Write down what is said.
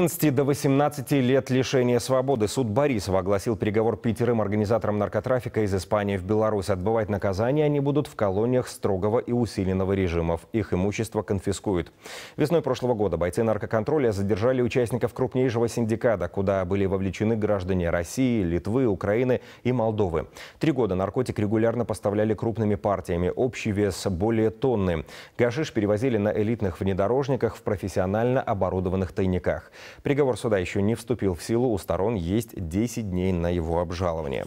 11 до 18 лет лишения свободы. Суд Борисова огласил приговор пятерым организаторам наркотрафика из Испании в Беларусь. Отбывать наказание они будут в колониях строгого и усиленного режимов. Их имущество конфискуют. Весной прошлого года бойцы наркоконтроля задержали участников крупнейшего синдиката, куда были вовлечены граждане России, Литвы, Украины и Молдовы. Три года наркотик регулярно поставляли крупными партиями. Общий вес более тонны. Гашиш перевозили на элитных внедорожниках в профессионально оборудованных тайниках. Приговор суда еще не вступил в силу, у сторон есть 10 дней на его обжалование.